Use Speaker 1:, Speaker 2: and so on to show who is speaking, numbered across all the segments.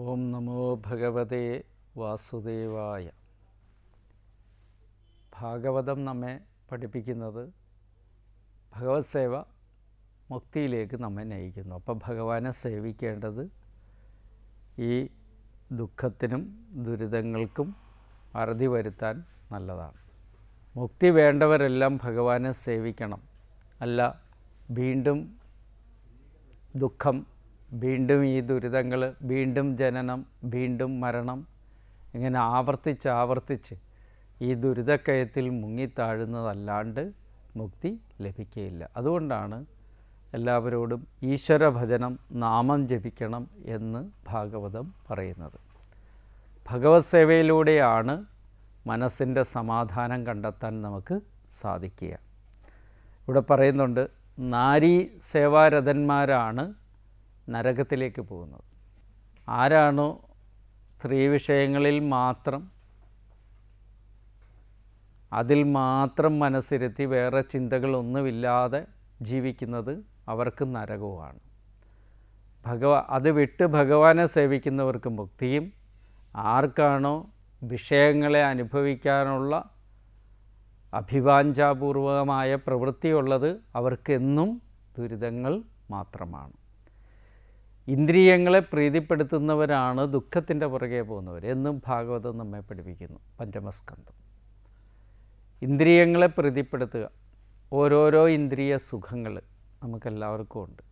Speaker 1: ഓം നമോ ഭഗവതേ വാസുദേവായ ഭാഗവതം നമ്മെ പഠിപ്പിക്കുന്നത് ഭഗവത് സേവ മുക്തിയിലേക്ക് നമ്മെ നയിക്കുന്നു അപ്പം ഭഗവാനെ സേവിക്കേണ്ടത് ഈ ദുഃഖത്തിനും ദുരിതങ്ങൾക്കും അറുതി വരുത്താൻ നല്ലതാണ് മുക്തി വേണ്ടവരെല്ലാം ഭഗവാനെ സേവിക്കണം അല്ല വീണ്ടും ദുഃഖം വീണ്ടും ഈ ദുരിതങ്ങൾ വീണ്ടും ജനനം വീണ്ടും മരണം ഇങ്ങനെ ആവർത്തിച്ച് ആവർത്തിച്ച് ഈ ദുരിതക്കയത്തിൽ മുങ്ങിത്താഴുന്നതല്ലാണ്ട് മുക്തി ലഭിക്കുകയില്ല അതുകൊണ്ടാണ് എല്ലാവരോടും ഈശ്വര ഭജനം നാമം ജപിക്കണം എന്ന് ഭാഗവതം പറയുന്നത് ഭഗവത് സേവയിലൂടെയാണ് മനസ്സിൻ്റെ സമാധാനം കണ്ടെത്താൻ നമുക്ക് സാധിക്കുക ഇവിടെ പറയുന്നുണ്ട് നാരീ സേവാരഥന്മാരാണ് നരകത്തിലേക്ക് പോകുന്നത് ആരാണോ സ്ത്രീ വിഷയങ്ങളിൽ മാത്രം അതിൽ മാത്രം മനസ്സിരുത്തി വേറെ ചിന്തകളൊന്നുമില്ലാതെ ജീവിക്കുന്നത് അവർക്ക് നരകവുമാണ് ഭഗവ അത് വിട്ട് ഭഗവാനെ സേവിക്കുന്നവർക്ക് മുക്തിയും ആർക്കാണോ വിഷയങ്ങളെ അനുഭവിക്കാനുള്ള അഭിവാഞ്ചാപൂർവകമായ പ്രവൃത്തിയുള്ളത് അവർക്കെന്നും ദുരിതങ്ങൾ മാത്രമാണ് ഇന്ദ്രിയങ്ങളെ പ്രീതിപ്പെടുത്തുന്നവരാണ് ദുഃഖത്തിൻ്റെ പുറകെ പോകുന്നവർ എന്നും ഭാഗവതം നമ്മെ പഠിപ്പിക്കുന്നു പഞ്ചമസ്കന്ധം ഇന്ദ്രിയങ്ങളെ പ്രീതിപ്പെടുത്തുക ഓരോരോ ഇന്ദ്രിയ സുഖങ്ങൾ നമുക്കെല്ലാവർക്കും ഉണ്ട്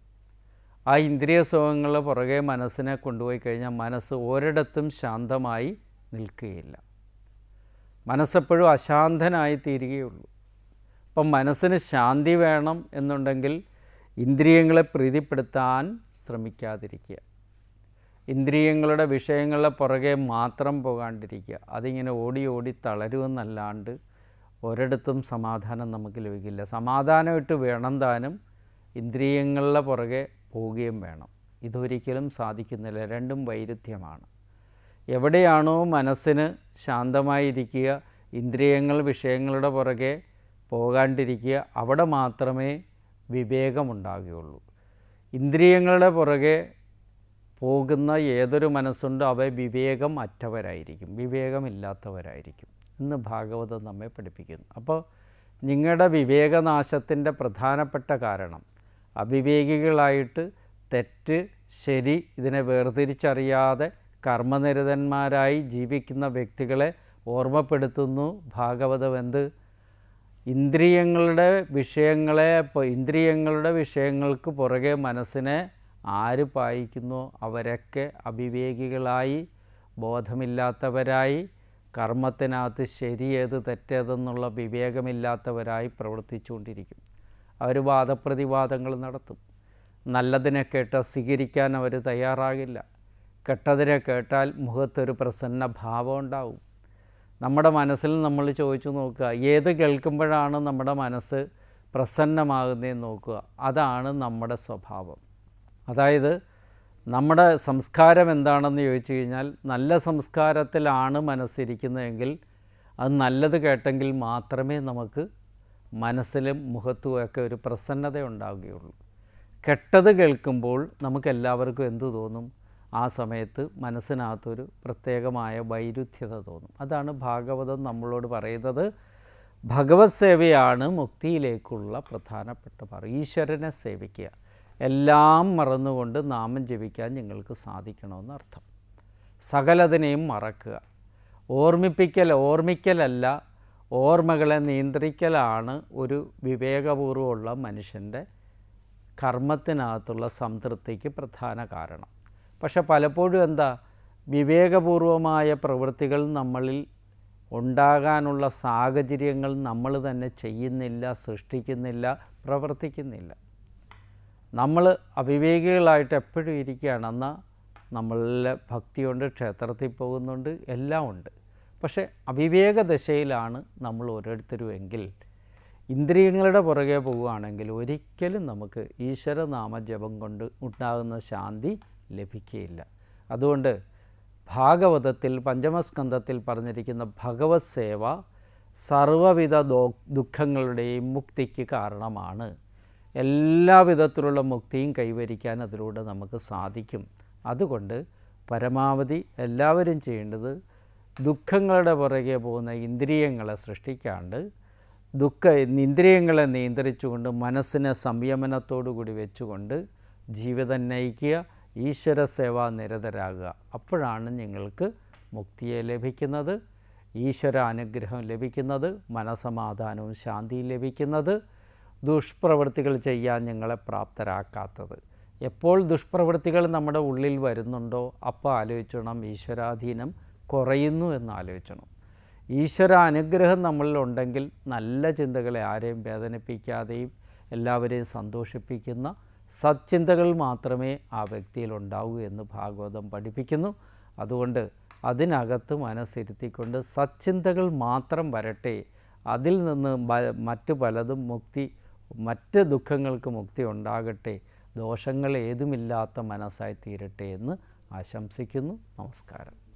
Speaker 1: ആ ഇന്ദ്രിയ സുഖങ്ങളുടെ പുറകെ മനസ്സിനെ കൊണ്ടുപോയി കഴിഞ്ഞാൽ മനസ്സ് ഒരിടത്തും ശാന്തമായി നിൽക്കുകയില്ല മനസ്സെപ്പോഴും അശാന്തനായി തീരുകയുള്ളൂ അപ്പം മനസ്സിന് ശാന്തി വേണം എന്നുണ്ടെങ്കിൽ ഇന്ദ്രിയങ്ങളെ പ്രീതിപ്പെടുത്താൻ ശ്രമിക്കാതിരിക്കുക ഇന്ദ്രിയങ്ങളുടെ വിഷയങ്ങളുടെ പുറകെ മാത്രം പോകാണ്ടിരിക്കുക അതിങ്ങനെ ഓടി ഓടി തളരുമെന്നല്ലാണ്ട് ഒരിടത്തും സമാധാനം നമുക്ക് ലഭിക്കില്ല സമാധാനമായിട്ട് വേണം താനും ഇന്ദ്രിയങ്ങളുടെ പുറകെ പോവുകയും വേണം ഇതൊരിക്കലും സാധിക്കുന്നില്ല രണ്ടും വൈരുദ്ധ്യമാണ് എവിടെയാണോ മനസ്സിന് ശാന്തമായിരിക്കുക ഇന്ദ്രിയങ്ങൾ വിഷയങ്ങളുടെ പുറകെ പോകാണ്ടിരിക്കുക അവിടെ മാത്രമേ വിവേകമുണ്ടാകുകയുള്ളൂ ഇന്ദ്രിയങ്ങളുടെ പുറകെ പോകുന്ന ഏതൊരു മനസ്സുണ്ടോ അവ വിവേകം അറ്റവരായിരിക്കും വിവേകമില്ലാത്തവരായിരിക്കും ഇന്ന് ഭാഗവതം നമ്മെ പഠിപ്പിക്കുന്നു അപ്പോൾ നിങ്ങളുടെ വിവേകനാശത്തിൻ്റെ പ്രധാനപ്പെട്ട കാരണം അവിവേകികളായിട്ട് തെറ്റ് ശരി ഇതിനെ വേർതിരിച്ചറിയാതെ കർമ്മനിരതന്മാരായി ജീവിക്കുന്ന വ്യക്തികളെ ഓർമ്മപ്പെടുത്തുന്നു ഭാഗവതം എന്ത് ഇന്ദ്രിയങ്ങളുടെ വിഷയങ്ങളെ ഇന്ദ്രിയങ്ങളുടെ വിഷയങ്ങൾക്ക് പുറകെ മനസ്സിനെ ആര് പായിക്കുന്നു അവരൊക്കെ അവിവേകികളായി ബോധമില്ലാത്തവരായി കർമ്മത്തിനകത്ത് ശരിയേത് തെറ്റേതെന്നുള്ള വിവേകമില്ലാത്തവരായി പ്രവർത്തിച്ചുകൊണ്ടിരിക്കും അവർ വാദപ്രതിവാദങ്ങൾ നടത്തും നല്ലതിനെ കേട്ട് സ്വീകരിക്കാൻ അവർ തയ്യാറാകില്ല കെട്ടതിനെ കേട്ടാൽ മുഖത്തൊരു പ്രസന്ന ഭാവം ഉണ്ടാവും നമ്മുടെ മനസ്സിൽ നമ്മൾ ചോദിച്ചു നോക്കുക ഏത് കേൾക്കുമ്പോഴാണ് നമ്മുടെ മനസ്സ് പ്രസന്നമാകുന്നതെന്ന് നോക്കുക അതാണ് നമ്മുടെ സ്വഭാവം അതായത് നമ്മുടെ സംസ്കാരം എന്താണെന്ന് ചോദിച്ചു കഴിഞ്ഞാൽ നല്ല സംസ്കാരത്തിലാണ് മനസ്സിരിക്കുന്നതെങ്കിൽ അത് നല്ലത് കേട്ടെങ്കിൽ മാത്രമേ നമുക്ക് മനസ്സിലും മുഖത്തുമൊക്കെ ഒരു പ്രസന്നത ഉണ്ടാവുകയുള്ളൂ കെട്ടത് കേൾക്കുമ്പോൾ നമുക്കെല്ലാവർക്കും എന്തു തോന്നും ആ സമയത്ത് മനസ്സിനകത്തൊരു പ്രത്യേകമായ വൈരുദ്ധ്യത തോന്നും അതാണ് ഭാഗവതം നമ്മളോട് പറയുന്നത് ഭഗവത് സേവയാണ് മുക്തിയിലേക്കുള്ള പ്രധാനപ്പെട്ട മാർഗം ഈശ്വരനെ സേവിക്കുക എല്ലാം മറന്നുകൊണ്ട് നാമം ജപിക്കാൻ നിങ്ങൾക്ക് സാധിക്കണമെന്നർത്ഥം സകലതിനെയും മറക്കുക ഓർമ്മിപ്പിക്കൽ ഓർമ്മിക്കലല്ല ഓർമ്മകളെ നിയന്ത്രിക്കലാണ് ഒരു വിവേകപൂർവ്വമുള്ള മനുഷ്യൻ്റെ കർമ്മത്തിനകത്തുള്ള സംതൃപ്തിക്ക് പ്രധാന കാരണം പക്ഷെ പലപ്പോഴും എന്താ വിവേകപൂർവമായ പ്രവൃത്തികൾ നമ്മളിൽ ഉണ്ടാകാനുള്ള സാഹചര്യങ്ങൾ നമ്മൾ തന്നെ ചെയ്യുന്നില്ല സൃഷ്ടിക്കുന്നില്ല പ്രവർത്തിക്കുന്നില്ല നമ്മൾ അവിവേകികളായിട്ട് എപ്പോഴും ഇരിക്കുകയാണെന്ന നമ്മളിലെ ഭക്തിയുണ്ട് ക്ഷേത്രത്തിൽ പോകുന്നുണ്ട് എല്ലാം ഉണ്ട് പക്ഷേ അവിവേക ദശയിലാണ് നമ്മൾ ഓരോരുത്തരും എങ്കിൽ ഇന്ദ്രിയങ്ങളുടെ പുറകെ പോവുകയാണെങ്കിൽ ഒരിക്കലും നമുക്ക് ഈശ്വരനാമ ജപം കൊണ്ട് ഉണ്ടാകുന്ന ശാന്തി ലഭിക്കുകയില്ല അതുകൊണ്ട് ഭാഗവതത്തിൽ പഞ്ചമസ്കന്ധത്തിൽ പറഞ്ഞിരിക്കുന്ന ഭഗവത് സേവ സർവവിധ ദോ ദുഃഖങ്ങളുടെയും മുക്തിക്ക് കാരണമാണ് എല്ലാ വിധത്തിലുള്ള മുക്തിയും കൈവരിക്കാൻ അതിലൂടെ നമുക്ക് സാധിക്കും അതുകൊണ്ട് പരമാവധി എല്ലാവരും ചെയ്യേണ്ടത് ദുഃഖങ്ങളുടെ പുറകെ പോകുന്ന ഇന്ദ്രിയങ്ങളെ സൃഷ്ടിക്കാണ്ട് ദുഃഖ ഇന്ദ്രിയങ്ങളെ നിയന്ത്രിച്ചുകൊണ്ട് മനസ്സിനെ സംയമനത്തോടു കൂടി വെച്ചുകൊണ്ട് ജീവിതം നയിക്കുക ഈശ്വര സേവാ നിരതരാകുക അപ്പോഴാണ് നിങ്ങൾക്ക് മുക്തിയെ ലഭിക്കുന്നത് ഈശ്വര അനുഗ്രഹം ലഭിക്കുന്നത് മനസമാധാനവും ശാന്തിയും ലഭിക്കുന്നത് ദുഷ്പ്രവൃത്തികൾ ചെയ്യാൻ ഞങ്ങളെ പ്രാപ്തരാക്കാത്തത് എപ്പോൾ ദുഷ്പ്രവൃത്തികൾ നമ്മുടെ ഉള്ളിൽ വരുന്നുണ്ടോ അപ്പോൾ ആലോചിക്കണം ഈശ്വരാധീനം കുറയുന്നു എന്ന് ആലോചിക്കണം ഈശ്വര അനുഗ്രഹം നമ്മളിലുണ്ടെങ്കിൽ നല്ല ചിന്തകളെ ആരെയും വേദനിപ്പിക്കാതെയും എല്ലാവരെയും സന്തോഷിപ്പിക്കുന്ന സച്ചിന്തകൾ മാത്രമേ ആ വ്യക്തിയിൽ ഉണ്ടാവൂ എന്ന് ഭാഗവതം പഠിപ്പിക്കുന്നു അതുകൊണ്ട് അതിനകത്ത് മനസ്സിരുത്തിക്കൊണ്ട് സച്ചിന്തകൾ മാത്രം വരട്ടെ അതിൽ നിന്ന് മറ്റു പലതും മുക്തി മറ്റ് ദുഃഖങ്ങൾക്ക് മുക്തി ഉണ്ടാകട്ടെ ദോഷങ്ങൾ ഏതുമില്ലാത്ത മനസ്സായി തീരട്ടെ എന്ന് ആശംസിക്കുന്നു നമസ്കാരം